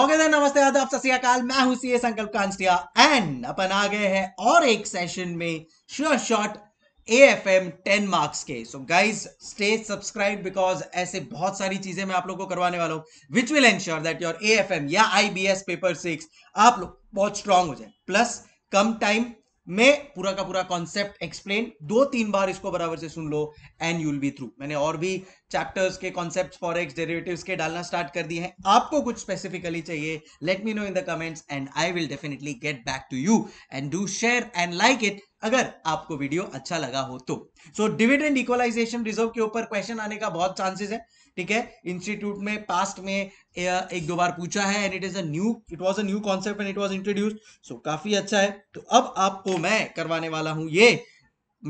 okay नमस्ते आदाब सत्याकाल मैं हूं सीए संकल्प कांस्टिया एंड अपन आ गए हैं और एक सेशन में sure shot A F M ten marks के so guys stay subscribe because ऐसे बहुत सारी चीजें मैं आप लोगों को करवाने वाला हूँ which will ensure that your A F M या I B S paper six आप लोग बहुत स्ट्रांग हो जाए प्लस कम टाइम में पूरा का पूरा कॉन्सेप्ट एक्सप्लेन दो तीन बार इसको बराबर से सुन लो एंड यूल बी थ्रू मैंने और भी चैप्टर्स के कॉन्सेप्ट फॉरेक्स डेरिवेटिव्स के डालना स्टार्ट कर दिए हैं आपको कुछ स्पेसिफिकली चाहिए let me know in the comments and I will definitely get back to you and do share and like it अगर आपको वीडियो अच्छा लगा हो तो सो डिविडेंड इक्वलाइजेशन रिजर्व के ऊपर क्वेश्चन आने का बहुत चांसेस है ठीक है इंस्टीट्यूट में पास्ट में एक दो बार पूछा है and it is new it was a new concept and it was introduced so काफी अच्छा है तो अब आपको मैं करवाने वाला हूं ये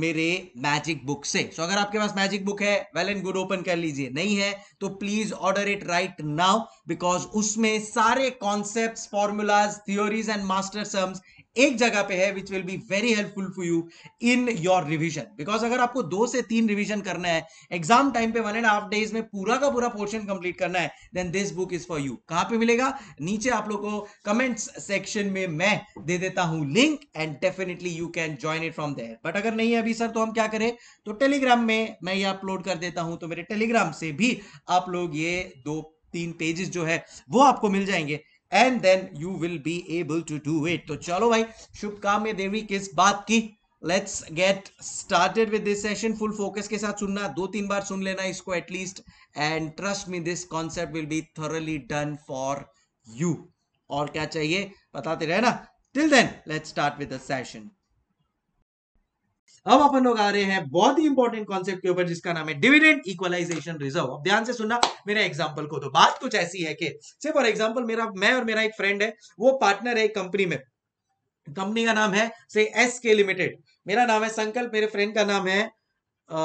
मेरे मैजिक बुक से सो so, अगर आपके पास मैजिक बुक है वेल एंड गुड ओपन कर लीजिए नहीं है तो please order it right now because उसमें सारे concept formulas theories and master sums एक जगह पे है which will be very helpful for you in your revision because अगर आपको दो से तीन रिवीजन करना है एग्जाम टाइम पे वन एंड हाफ डेज में पूरा का पूरा पोर्शन कंप्लीट करना है then this book is for you कहां पे मिलेगा नीचे आप लोग को कमेंट्स सेक्शन में मैं दे देता हूं link and definitely you can join it from there but अगर नहीं है अभी सर तो हम क्या करें तो टेलीग्राम में मैं ये अपलोड कर देता हूं तो मेरे टेलीग्राम से भी आप लोग ये दो तीन पेजेस जो है वो आपको मिल जाएंगे and then you will be able to do it तो चलो भाई शुभकामना देवी किस बात की let's get started with this session full focus के साथ सुनना दो तीन बार सुन लेना इसको at least and trust me this concept will be thoroughly done for you और क्या चाहिए बताते रहे ना till then let's start with the session अब अपन लोग आ रहे हैं बहुत ही इंपॉर्टेंट कॉन्सेप्ट के ऊपर जिसका नाम है डिविडेंड इक्वलाइजेशन रिजर्व अब ध्यान से सुनना मेरे एग्जाम्पल को तो बात कुछ ऐसी है कि से फॉर एग्जाम्पल मेरा मैं और मेरा एक फ्रेंड है वो पार्टनर है कंपनी में कंपनी का नाम है से एस के लिमिटेड मेरा नाम है संकल्प मेरे फ्रेंड का नाम है आ,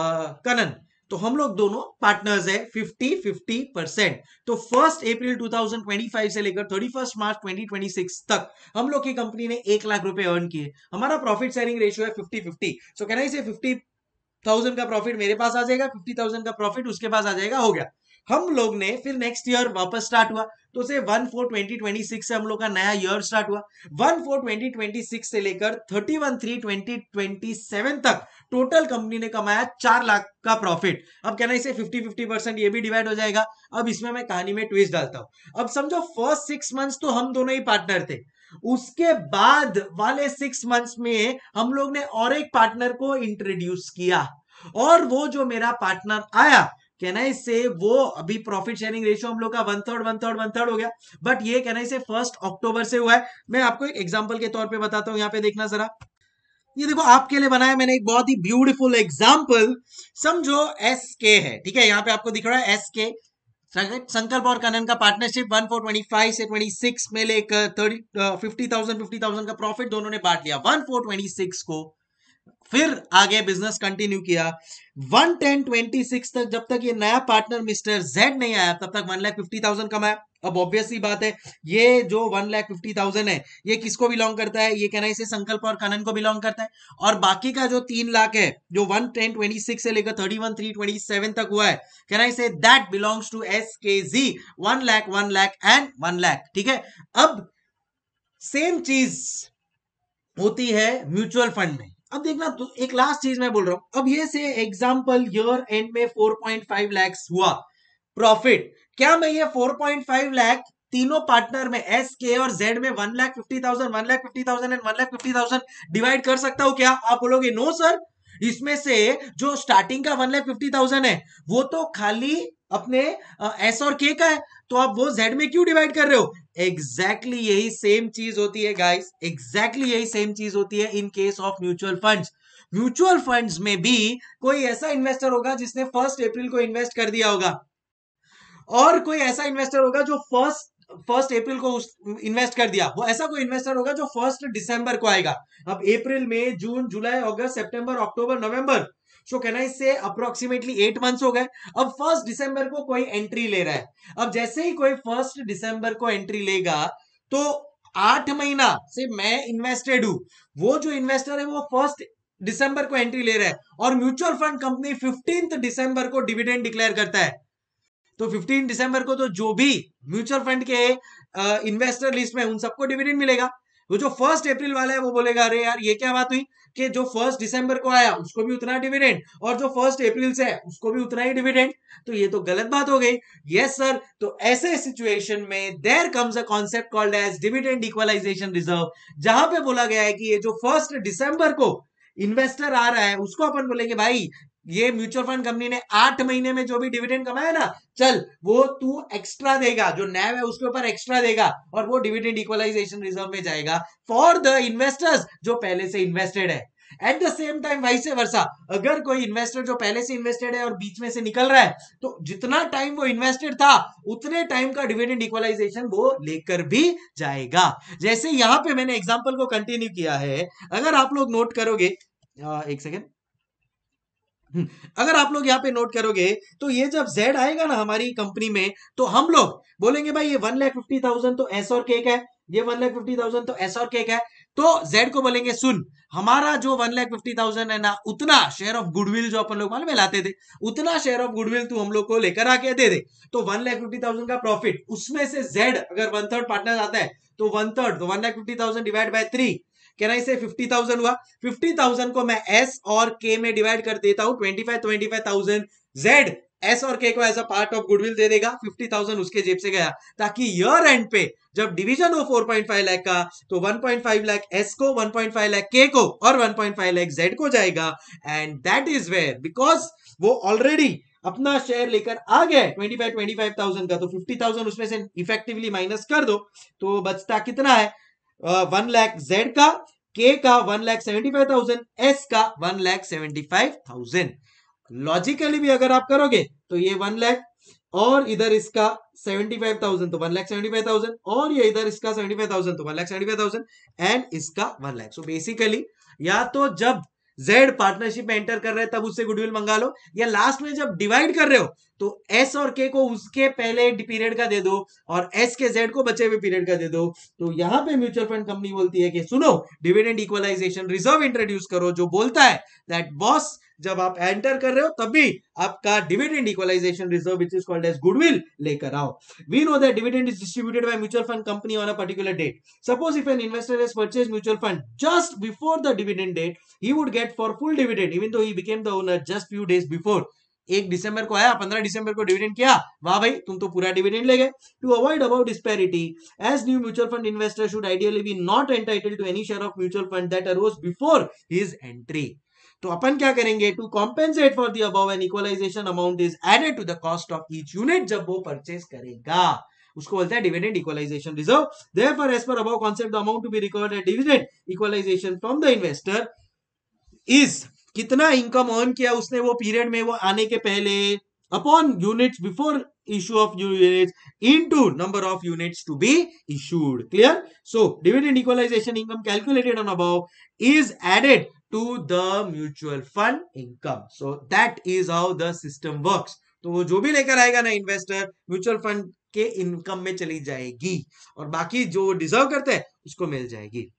कनन तो हम लोग दोनों पार्टनर्स है 50 50 परसेंट तो फर्स्ट अप्रैल 2025 से लेकर 31 मार्च 2026 तक हम लोग की कंपनी ने एक लाख रुपए अर्न किए हमारा प्रॉफिट शेयरिंग रेशियो है 50 50 सो कैन आई से 50 थाउजेंड का प्रॉफिट मेरे पास आ जाएगा थाउजेंड का प्रॉफिट उसके पास आ जाएगा हो गया हम लोग ने फिर नेक्स्ट ईयर वापस स्टार्ट हुआ तो से one four twenty twenty six से हम लोग का नया ईयर स्टार्ट हुआ one four twenty twenty six से लेकर thirty one three twenty twenty seven तक टोटल कंपनी ने कमाया चार लाख का प्रॉफिट अब कहना इसे फिफ्टी फिफ्टी परसेंट ये भी डिवाइड हो जाएगा अब इसमें मैं कहानी में ट्विस्ट डालता हूं अब समझो फर्स्ट सिक्स मंथ्स तो हम दोनों ही पार्टनर थे उसके बाद वाले सिक्स मंथ्स में हम लोग ने और एक पार्टनर को इंट्रोड्यूस किया और वो जो मेरा पार्टनर आया कैन आई से वो अभी प्रॉफिट शेयरिंग रेशियो हम लोग का one third one third one third हो गया बट ये कैन आई से फर्स्ट अक्टूबर से हुआ है मैं आपको एक एग्जाम्पल के तौर पर बताता हूँ यहाँ पे देखना जरा ये देखो आपके लिए बनाया मैंने एक बहुत ही ब्यूटीफुल एग्जाम्पल समझो एस के है ठीक है यहाँ पे आपको दिख रहा है एस के संकल्प और कनन का पार्टनरशिप 1425 से 26 में लेकर एक फिफ्टी थाउजेंड फिफ्टी थाउजेंड का प्रॉफिट दोनों ने बांट लिया 1426 को फिर आगे बिजनेस कंटिन्यू किया वन टेन ट्वेंटी सिक्स तक जब तक ये नया पार्टनर मिस्टर जेड नहीं आया तब तक वन लाख फिफ्टी थाउजेंड कमाया अब ही बात है ये जो वन लाख फिफ्टी थाउजेंड है ये किसको बिलोंग करता है ये कहना इसे संकल्प और खनन को बिलोंग करता है और बाकी का जो तीन लाख है जो वन टेन ट्वेंटी सिक्स से लेकर thirty one three twenty seven तक हुआ है कहना इसे that belongs to S K G one lakh one lakh and one lakh ठीक है अब सेम चीज होती है म्यूचुअल फंड में अब देखना तो एक लास्ट चीज मैं बोल रहा हूं अब ये से एग्जाम्पल ईयर एंड में 4.5 लैक्स हुआ प्रॉफिट क्या मैं ये 4.5 लैख तीनों पार्टनर में एस के और जेड में one lakh fifty thousand one lakh fifty thousand and one lakh fifty thousand divide कर सकता हूं क्या आप बोलोगे नो सर इसमें से जो स्टार्टिंग का वन लाख फिफ्टी थाउजेंड है वो तो खाली अपने एस और के का है तो आप वो जेड में क्यों डिवाइड कर रहे हो एग्जैक्टली exactly यही सेम चीज होती है गाइस एग्जैक्टली exactly यही सेम चीज होती है in case of mutual funds mutual funds में भी कोई ऐसा इन्वेस्टर होगा जिसने फर्स्ट अप्रैल को इन्वेस्ट कर दिया होगा और कोई ऐसा इन्वेस्टर होगा जो फर्स्ट फर्स्ट अप्रैल को इन्वेस्ट कर दिया वो ऐसा कोई इन्वेस्टर होगा जो फर्स्ट दिसंबर को आएगा अब अप्रैल में जून जुलाई अगस्त सितंबर अक्टूबर नवंबर सो कहना इससे अप्रोक्सीमेटली एट मंथ हो गए अब फर्स्ट डिसंबर को कोई एंट्री ले रहा है अब जैसे ही कोई फर्स्ट डिसंबर को एंट्री लेगा तो आठ महीना से मैं इन्वेस्टेड हूं वो जो इन्वेस्टर है वो फर्स्ट दिसंबर को एंट्री ले रहा है और म्यूचुअल फंड कंपनी फिफ्टींथ दिसंबर को डिविडेंड डिक्लेयर करता है तो 15 दिसंबर को तो जो भी म्यूचुअल फंड के इन्वेस्टर लिस्ट में उन सबको डिविडेंड मिलेगा वो जो फर्स्ट अप्रैल वाला है वो बोलेगा अरे यार ये क्या बात हुई कि जो फर्स्ट दिसंबर को आया उसको भी उतना डिविडेंड और जो फर्स्ट अप्रैल से है उसको भी उतना ही डिविडेंड तो ये तो गलत बात हो गई यस सर तो ऐसे सिचुएशन में there comes a concept called as dividend equalisation reserve जहां पे बोला गया है कि ये जो फर्स्ट डिसंबर को इन्वेस्टर आ रहा है उसको अपन बोलेंगे भाई ये म्यूचुअल फंड कंपनी ने आठ महीने में जो भी डिविडेंड कमाया ना चल वो तू एक्स्ट्रा देगा जो नैव है उसके ऊपर एक्स्ट्रा देगा और वो डिविडेंड इक्वलाइजेशन रिजर्व में जाएगा फॉर द इन्वेस्टर्स जो पहले से इन्वेस्टेड है at the same time vice versa अगर कोई इन्वेस्टर जो पहले से इन्वेस्टेड है और बीच में से निकल रहा है तो जितना टाइम वो इन्वेस्टेड था उतने टाइम का डिविडेंड इक्वलाइजेशन वो लेकर भी जाएगा जैसे यहां पे मैंने एग्जांपल को कंटिन्यू किया है अगर आप लोग नोट करोगे हाँ, एक सेकेंड हम्म, अगर आप लोग यहाँ पे नोट करोगे तो ये जब Z आएगा ना हमारी कंपनी में तो हम लोग बोलेंगे भाई ये वन लैख फिफ्टी थाउजेंड तो एस और केक है ये वन लैख फिफ्टी थाउजेंड तो एस और केक है तो Z को बोलेंगे सुन हमारा जो वन लैख फिफ्टी थाउजेंड है ना उतना शेयर ऑफ गुडविल जो अपन लोग मालूम लाते थे उतना शेयर ऑफ गुडविल तू हम लोग को लेकर आके दे दे तो वन लैख फिफ्टी थाउजेंड का प्रॉफिट उसमें से जेड अगर वन थर्ड पार्टनर आता है तो one third one lakh fifty thousand divide by three can I say fifty thousand हुआ फिफ्टी थाउजेंड को मैं एस और के में डिवाइड कर देता हूं twenty five twenty five thousand Z S और के को as a part of goodwill दे देगा फिफ्टी थाउजेंड उसके जेब से गया ताकि ईयर एंड पे जब डिवीजन हो 4.5 लाख का तो 1.5 लाख एस को 1.5 लाख के को और 1.5 लाख जेड को जाएगा and that is where because वो ऑलरेडी अपना शेयर लेकर आ गए twenty five twenty five thousand का तो फिफ्टी थाउजेंड उसमें से इफेक्टिवली माइनस कर दो तो बचता कितना है वन लैख जेड का के का one lakh seventy five thousand S का one lakh seventy five thousand logically भी अगर आप करोगे तो ये वन लैख और इधर इसका सेवेंटी फाइव थाउजेंड तो one lakh seventy five thousand और ये इधर इसका सेवेंटी फाइव थाउजेंड तो one lakh seventy five thousand and इसका वन लैख सो बेसिकली या तो जब जेड पार्टनरशिप में एंटर कर रहे हैं तब उससे गुडविल मंगा लो या लास्ट में जब डिवाइड कर रहे हो तो एस और के को उसके पहले पीरियड का दे दो और एस के जेड को बचे हुए पीरियड का दे दो तो यहां पे म्यूचुअल फंड कंपनी बोलती है कि सुनो डिविडेंड इक्वलाइजेशन रिजर्व इंट्रोड्यूस करो जो बोलता है दैट बॉस जब आप एंटर कर रहे हो तब भी आपका dividend equalisation reserve which is called as goodwill लेकर आओ we know that dividend is distributed by mutual fund company on a particular date suppose if an investor has purchase mutual fund just before the dividend date he would get for full dividend even though he became the owner just few days before एक दिसंबर को आया पंद्रह दिसंबर को dividend किया वाह भाई तुम तो पूरा डिविडेंड ले गए to avoid about disparity as new mutual fund investor should ideally be not entitle to any share of mutual fund that arose before his entry तो अपन क्या करेंगे to compensate for the above an equalisation amount is added to the cost of each unit जब वो purchase करेगा उसको बोलते हैं dividend equalisation reserve therefore as per above concept the amount to be record eight dividend equalisation from the investor is कितना income earn किया उसने वो पीरियड में वो आने के पहले upon units before issue of units into number of units to be issued clear so dividend equalization income calculated on above is added to the mutual fund income so that is how the system works तो वो जो भी लेकर आएगा ना investor mutual fund के income में चली जाएगी और बाकी जो डिजर्व करते हैं उसको मिल जाएगी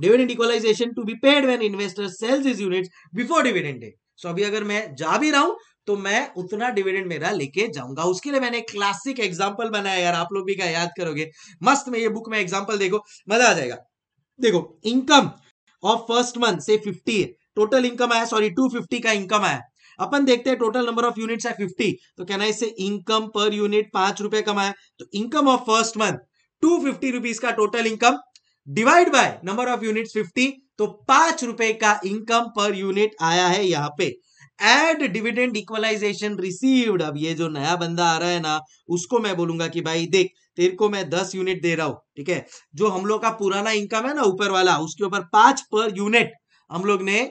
dividend equalisation to be paid when investor sells is unit before dividend day so अभी अगर मैं जा भी रहा हूं तो मैं उतना डिविडेंड मेरा लेके जाऊंगा उसके लिए मैंने क्लासिक एग्जाम्पल बनाया यार आप लोग भी क्या याद करोगे मस्त में ये बुक में एग्जाम्पल देखो मजा आ जाएगा देखो इनकम ऑफ फर्स्ट मंथ से फिफ्टी टोटल इनकम आया सॉरी टू फिफ्टी का इनकम आया अपन देखते हैं टोटल नंबर ऑफ यूनिट्स है फिफ्टी तो कहना इससे इनकम पर यूनिट पांच रुपए कमाया तो income of first month two fifty rupees का total income divide by number of unit fifty तो पांच रुपए का इनकम पर यूनिट आया है यहाँ पे एड डिविडेंड इक्वलाइजेशन रिसीव्ड अब ये जो नया बंदा आ रहा है ना उसको मैं बोलूंगा कि भाई देख तेरे को मैं दस यूनिट दे रहा हूं ठीक है जो हम लोग का पुराना इनकम है ना ऊपर वाला उसके ऊपर पांच पर यूनिट हम लोग ने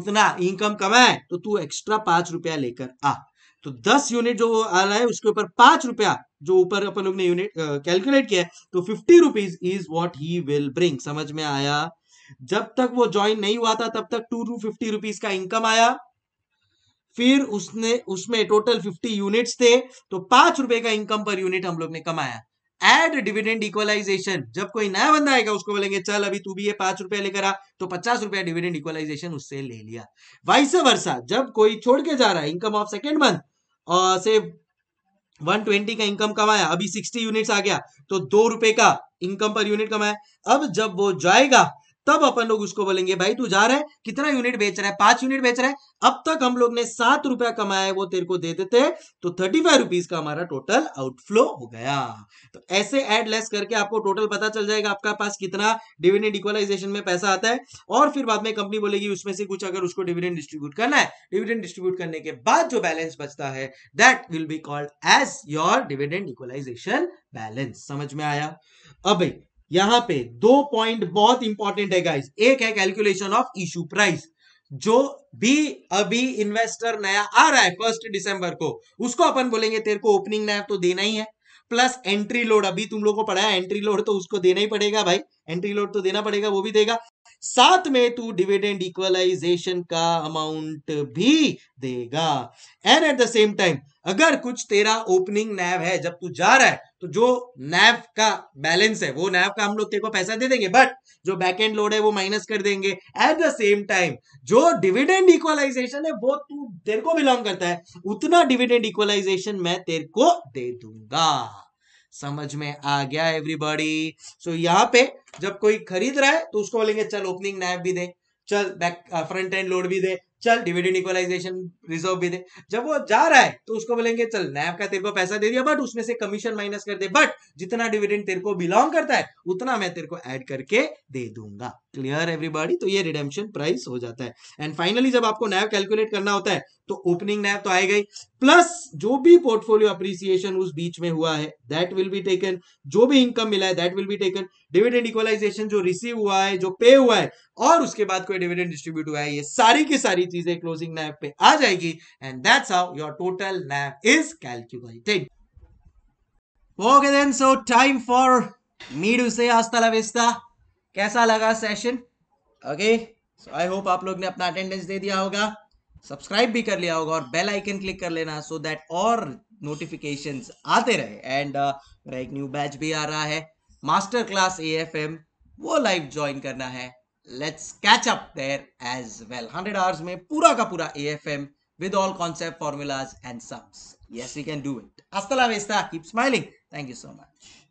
उतना इनकम कमाए तो तू एक्स्ट्रा पांच रुपया लेकर आ तो दस यूनिट जो आ रहा है उसके ऊपर पांच रुपया जो ऊपर अपन लोग ने यूनिट कैलकुलेट किया है तो fifty rupees is what he will bring समझ में आया जब तक वो ज्वाइन नहीं हुआ था तब तक टू टू फिफ्टी रुपीज का इनकम आया फिर उसने उसमें टोटल फिफ्टी यूनिट्स थे तो पांच रुपए का इनकम पर यूनिट हम लोग ने कमाया एड डिविडेंड इक्वलाइजेशन जब कोई नया बंदा आएगा उसको बोलेंगे चल अभी तू भी ये पांच रुपया लेकर आ तो पचास रुपया डिविडेंड इक्वलाइजेशन उससे ले लिया वाइस वर्षा जब कोई छोड़ के जा रहा है इनकम ऑफ सेकेंड मंथ से 120 का इनकम कमाया अभी 60 यूनिट्स आ गया तो दो रुपए का इनकम पर यूनिट कमाया अब जब वो जाएगा तब अपन लोग उसको बोलेंगे भाई तू जा रहा है कितना यूनिट बेच रहा है पांच यूनिट बेच रहा है अब तक हम लोग ने सात रुपया कमाया है वो तेरे को दे देते तो थर्टी फाइव रुपीज का हमारा टोटल आउटफ्लो हो गया तो ऐसे एड लेस करके आपको टोटल पता चल जाएगा आपका पास कितना डिविडेंड इक्वलाइजेशन में पैसा आता है और फिर बाद में कंपनी बोलेगी उसमें से कुछ अगर उसको डिविडेंड डिस्ट्रीब्यूट करना है डिविडेंड डिस्ट्रीब्यूट करने के बाद जो बैलेंस बचता है that will be called as your dividend equalisation balance समझ में आया अब भाई यहां पे दो पॉइंट बहुत इंपॉर्टेंट है गाइस एक है कैलकुलेशन ऑफ इश्यू प्राइस जो भी अभी इन्वेस्टर नया आ रहा है फर्स्ट दिसंबर को उसको अपन बोलेंगे तेरे को ओपनिंग नया तो देना ही है प्लस एंट्री लोड अभी तुम लोग को पढ़ाया एंट्री लोड तो उसको देना ही पड़ेगा भाई एंट्री लोड तो देना पड़ेगा वो भी देगा साथ में तू डिविडेंड इक्वलाइजेशन का अमाउंट भी देगा and at the same time अगर कुछ तेरा ओपनिंग नैव है जब तू जा रहा है तो जो नैव का बैलेंस है वो नैव का हम लोग तेरे को पैसा दे देंगे बट जो बैक एंड लोड है वो माइनस कर देंगे एट द सेम टाइम जो डिविडेंड इक्वलाइजेशन है वो तू तेरे को बिलोंग करता है उतना डिविडेंड इक्वलाइजेशन मैं तेरे को दे दूंगा समझ में आ गया एवरीबॉडी सो so, यहाँ पे जब कोई खरीद रहा है तो उसको बोलेंगे चल ओपनिंग नैप भी दे चल बैक फ्रंट एंड लोड भी दे चल डिविडेंड इक्वलाइजेशन रिजर्व भी दे जब वो जा रहा है तो उसको बोलेंगे चल नैप का तेरे को पैसा दे दिया बट उसमें से कमीशन माइनस कर दे बट जितना डिविडेंड तेरे को बिलोंग करता है उतना मैं तेरे को ऐड करके दे दूंगा क्लियर एवरीबॉडी तो ये रिडेम्पशन प्राइस हो जाता है एंड फाइनली जब आपको नैव कैलकुलेट करना होता है तो ओपनिंग नैव तो आए गई प्लस जो भी पोर्टफोलियो अप्रिसिएशन उस बीच में हुआ है दैट विल बी टेकन जो भी इनकम मिला है that will be taken dividend equalisation जो रिसीव हुआ है जो पे हुआ है और उसके बाद कोई डिविडेंड डिस्ट्रीब्यूट हुआ है ये सारी की सारी चीजें क्लोजिंग नैव पे आ जाएगी and that's how your total NAV is calculated okay then so time for me to say hasta hasta कैसा लगा session okay so I hope आप लोग ने अपना अटेंडेंस दे दिया होगा सब्सक्राइब भी कर लिया होगा और बेल आइकन क्लिक कर लेना सो so दैट और नोटिफिकेशन आते रहे एंड uh, मेरा एक न्यू बैच भी आ रहा है मास्टर क्लास ए वो लाइव ज्वाइन करना है let's catch up there as well hundred hours में पूरा का पूरा A F M with all concept formulas and sums yes we can do it Hasta la keep smiling thank you so much